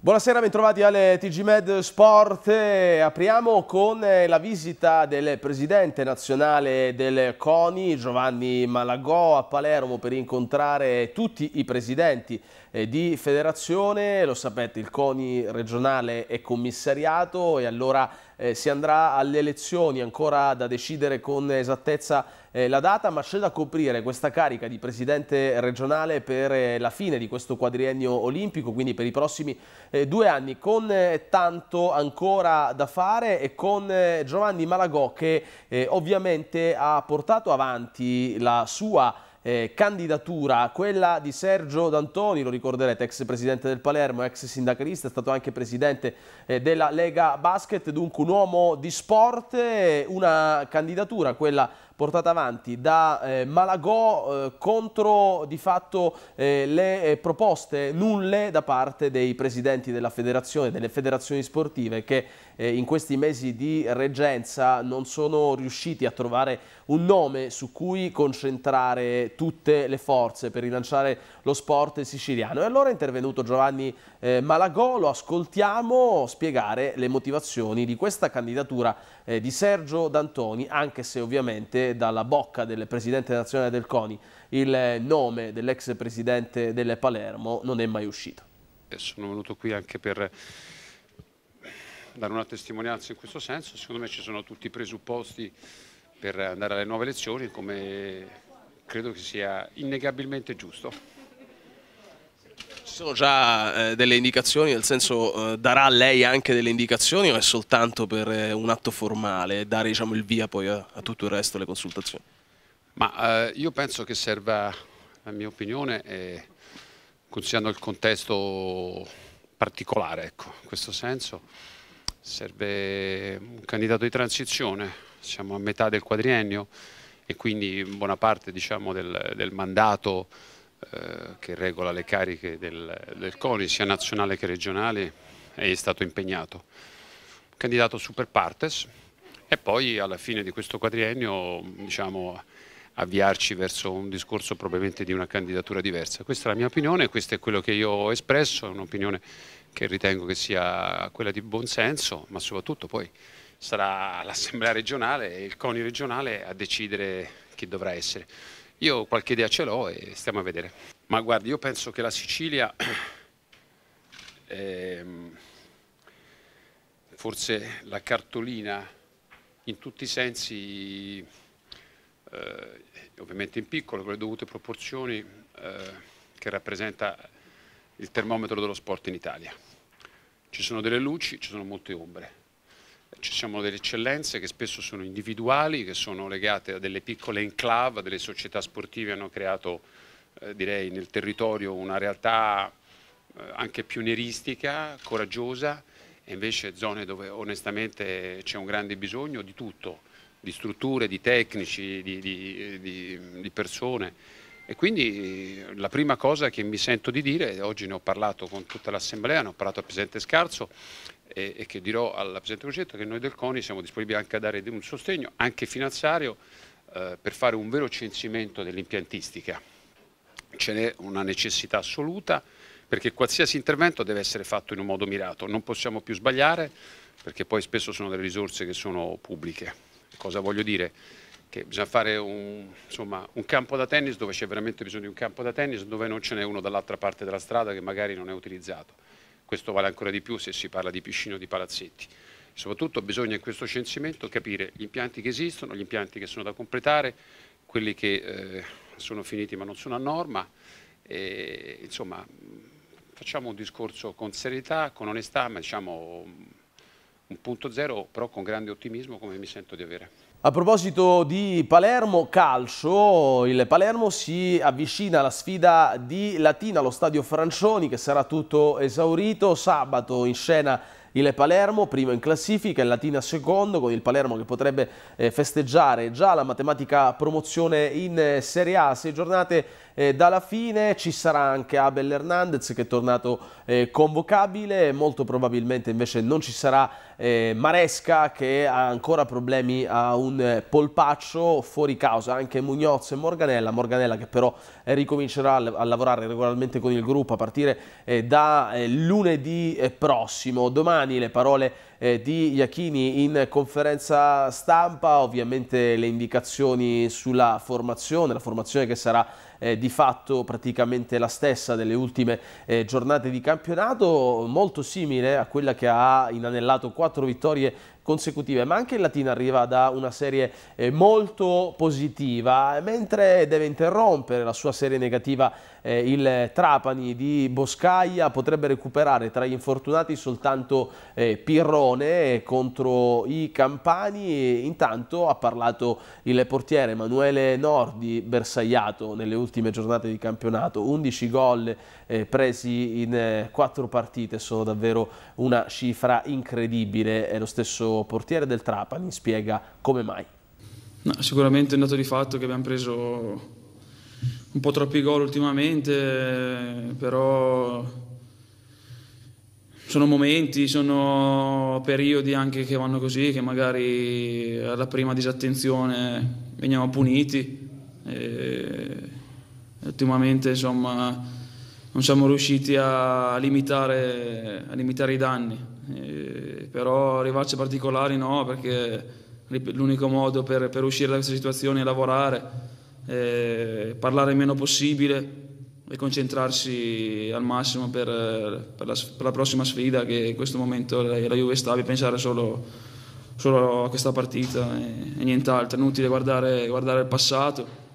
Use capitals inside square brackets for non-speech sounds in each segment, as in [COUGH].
Buonasera, bentrovati alle TG Med Sport. Apriamo con eh, la visita del presidente nazionale del CONI, Giovanni Malagò, a Palermo per incontrare tutti i presidenti eh, di federazione. Lo sapete, il CONI regionale è commissariato e allora eh, si andrà alle elezioni, ancora da decidere con esattezza eh, la data, ma c'è da coprire questa carica di presidente regionale per eh, la fine di questo quadriennio olimpico, quindi per i prossimi eh, due anni, con eh, tanto ancora da fare e con eh, Giovanni Malagò che ovviamente ha portato avanti la sua eh, candidatura, quella di Sergio D'Antoni, lo ricorderete, ex presidente del Palermo, ex sindacalista, è stato anche presidente eh, della Lega Basket, dunque un uomo di sport, eh, una candidatura, quella di portata avanti da eh, Malagò eh, contro di fatto eh, le eh, proposte nulle da parte dei presidenti della federazione, delle federazioni sportive che eh, in questi mesi di reggenza non sono riusciti a trovare un nome su cui concentrare tutte le forze per rilanciare lo sport siciliano. E allora è intervenuto Giovanni eh, Malagò, lo ascoltiamo spiegare le motivazioni di questa candidatura eh, di Sergio D'Antoni, anche se ovviamente dalla bocca del presidente nazionale del CONI il nome dell'ex presidente del Palermo non è mai uscito. Eh, sono venuto qui anche per eh, dare una testimonianza in questo senso, secondo me ci sono tutti i presupposti per andare alle nuove elezioni come credo che sia innegabilmente giusto sono già eh, delle indicazioni, nel senso eh, darà lei anche delle indicazioni o è soltanto per eh, un atto formale, dare diciamo, il via poi a, a, tutto il resto le consultazioni? Ma eh, io penso che serva, a mia opinione, considerando il contesto particolare, ecco, in questo senso, serve un candidato di transizione, siamo a metà del quadriennio e quindi buona parte diciamo, del, del mandato eh, che regola le cariche del, del CONI, sia nazionale che regionale, è stato impegnato. Candidato super partes e poi alla fine di questo quadriennio diciamo, avviarci verso un discorso probabilmente di una candidatura diversa. Questa è la mia opinione, questo è quello che io ho espresso, è un'opinione che ritengo che sia quella di buon senso, ma soprattutto poi sarà l'Assemblea regionale e il CONI regionale a decidere chi dovrà essere. Io qualche idea ce l'ho e stiamo a vedere. Ma guardi, io penso che la Sicilia è [CLEARS THROAT] ehm, forse la cartolina in tutti i sensi, eh, ovviamente in piccolo, con le dovute proporzioni, eh, che rappresenta il termometro dello sport in Italia. Ci sono delle luci, ci sono molte ombre ci sono delle eccellenze che spesso sono individuali, che sono legate a delle piccole enclave, a delle società sportive hanno creato, eh, direi, nel territorio una realtà eh, anche pionieristica, coraggiosa, e invece zone dove onestamente c'è un grande bisogno di tutto, di strutture, di tecnici, di, di, di, di persone. E quindi eh, la prima cosa che mi sento di dire, oggi ne ho parlato con tutta l'Assemblea, ne ho parlato al Presidente Scarso, e, e che dirò alla Presidente Crocetta che noi del CONI siamo disponibili anche a dare un sostegno, anche finanziario, eh, per fare un vero censimento dell'impiantistica. Ce n'è una necessità assoluta perché qualsiasi intervento deve essere fatto in un modo mirato, non possiamo più sbagliare perché poi spesso sono delle risorse che sono pubbliche. Cosa voglio dire? Che bisogna fare un, insomma, un campo da tennis dove c'è veramente bisogno di un campo da tennis, dove non ce n'è uno dall'altra parte della strada che magari non è utilizzato. Questo vale ancora di più se si parla di piscine o di palazzetti. Soprattutto bisogna in questo censimento capire gli impianti che esistono, gli impianti che sono da completare, quelli che eh, sono finiti ma non sono a norma. E, insomma, facciamo un discorso con serietà, con onestà, ma diciamo mm, un punto zero, però con grande ottimismo come mi sento di avere. A proposito di Palermo calcio, il Palermo si avvicina alla sfida di Latina allo stadio Francioni che sarà tutto esaurito sabato in scena il Palermo primo in classifica, il Latina secondo con il Palermo che potrebbe eh, festeggiare già la matematica promozione in eh, Serie A, sei giornate eh, dalla fine ci sarà anche Abel Hernandez che è tornato eh, convocabile, molto probabilmente invece non ci sarà eh, Maresca che ha ancora problemi a un eh, polpaccio fuori causa, anche Mugnoz e Morganella, Morganella che però eh, ricomincerà a lavorare regolarmente con il gruppo a partire eh, da lunedì prossimo. Domani le parole eh, di Iachini in conferenza stampa, ovviamente le indicazioni sulla formazione, la formazione che sarà eh, di fatto praticamente la stessa delle ultime eh, giornate di campionato, molto simile a quella che ha inanellato quattro vittorie consecutive, ma anche il Latina arriva da una serie eh, molto positiva, mentre deve interrompere la sua serie negativa eh, il Trapani di Boscaglia, potrebbe recuperare tra gli infortunati soltanto eh, Pirrone contro i Campani, intanto ha parlato il portiere Emanuele Nordi, bersagliato nelle ultime giornate di campionato, 11 gol eh, presi in 4 eh, partite, sono davvero una cifra incredibile, è lo stesso portiere del Trapani spiega come mai. No, sicuramente è un dato di fatto che abbiamo preso un po' troppi gol ultimamente, però sono momenti, sono periodi anche che vanno così, che magari alla prima disattenzione veniamo puniti. E ultimamente insomma, non siamo riusciti a limitare, a limitare i danni però rivalse particolari no, perché l'unico modo per, per, uscire da questa situazione è lavorare, eh, parlare il meno possibile e concentrarsi al massimo per, per, la, per, la, prossima sfida che in questo momento la, la Juve sta pensare solo, solo, a questa partita e, e nient'altro, è inutile guardare, guardare il passato.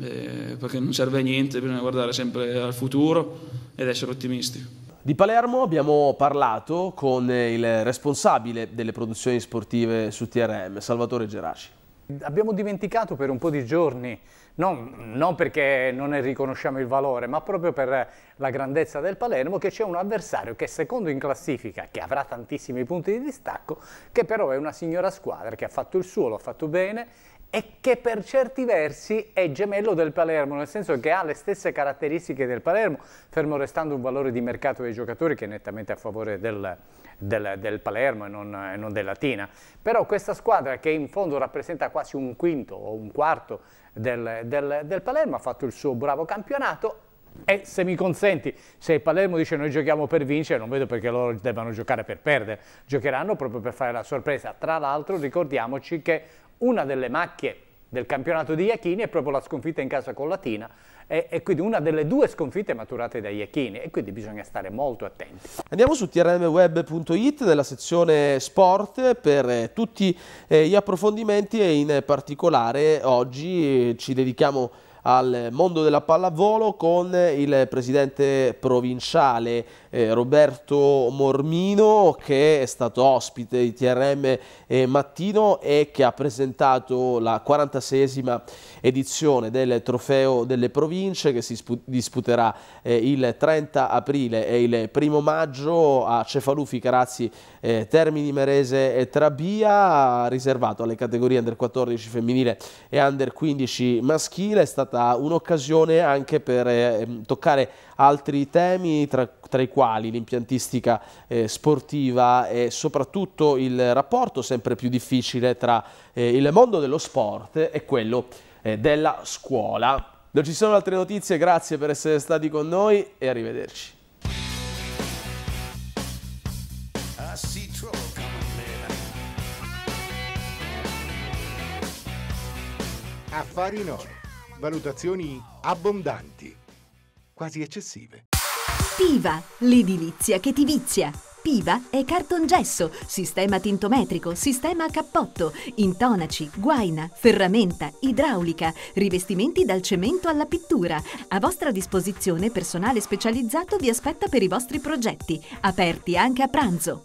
Eh, perché non serve a niente, bisogna guardare sempre al futuro ed essere ottimisti. Di Palermo abbiamo parlato con eh, il responsabile delle produzioni sportive su TRM, Salvatore Geraci. Abbiamo dimenticato per un po' di giorni, non, non, perché non ne riconosciamo il valore, ma proprio per la grandezza del Palermo, che c'è un avversario che è secondo in classifica, che avrà tantissimi punti di distacco, che però è una signora squadra che ha fatto il suo, l'ha fatto bene e che per certi versi è gemello del Palermo, nel senso che ha le stesse caratteristiche del Palermo, fermo restando un valore di mercato dei giocatori che è nettamente a favore del, del, del Palermo e non, e non della Tina. Però questa squadra che in fondo rappresenta quasi un quinto o un quarto del, del, del Palermo ha fatto il suo bravo campionato e se mi consenti, se il Palermo dice noi giochiamo per vincere, non vedo perché loro debbano giocare per perdere, giocheranno proprio per fare la sorpresa. Tra l'altro ricordiamoci che una delle macchie del campionato di Iachini è proprio la sconfitta in casa con Latina e, e, quindi una delle due sconfitte maturate da Iachini e quindi bisogna stare molto attenti. Andiamo su trmweb.it della sezione sport per eh, tutti eh, gli approfondimenti e in particolare oggi ci dedichiamo a al mondo della pallavolo con il presidente provinciale eh, Roberto Mormino che è stato ospite di TRM eh, Mattino e che ha presentato la 46esima edizione del trofeo delle province che si disputerà eh, il 30 aprile e il 1 maggio a Cefalufi, Carazzi, eh, Termini Merese e Trabia riservato alle categorie under 14 femminile e under 15 maschile è stata stata un'occasione anche per eh, ehm, toccare altri temi tra, tra i quali l'impiantistica eh, sportiva e soprattutto il rapporto sempre più difficile tra eh, il mondo dello sport e quello eh, della scuola. Non ci sono altre notizie, grazie per essere stati con noi e arrivederci. Affari in valutazioni abbondanti, quasi eccessive. Piva, l'edilizia che ti vizia. Piva è cartongesso, sistema tintometrico, sistema a cappotto, intonaci, guaina, ferramenta, idraulica, rivestimenti dal cemento alla pittura. A vostra disposizione personale specializzato vi aspetta per i vostri progetti, aperti anche a pranzo.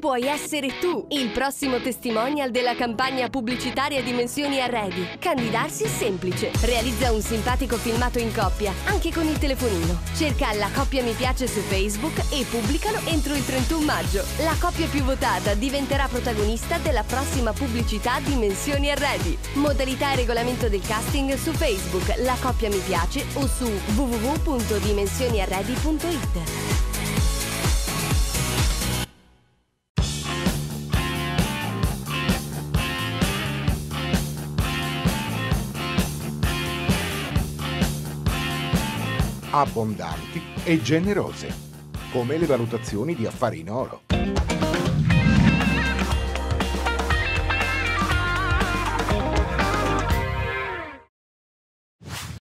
Puoi essere tu il prossimo testimonial della campagna pubblicitaria Dimensioni Arredi. Candidarsi è semplice. Realizza un simpatico filmato in coppia, anche con il telefonino. Cerca la coppia mi piace su Facebook e pubblicalo entro il 31 maggio. La coppia più votata diventerà protagonista della prossima pubblicità Dimensioni Arredi. Modalità e regolamento del casting su Facebook, la coppia mi piace o su www.dimensioniarredi.it. abbondanti e generose, come le valutazioni di affari in oro.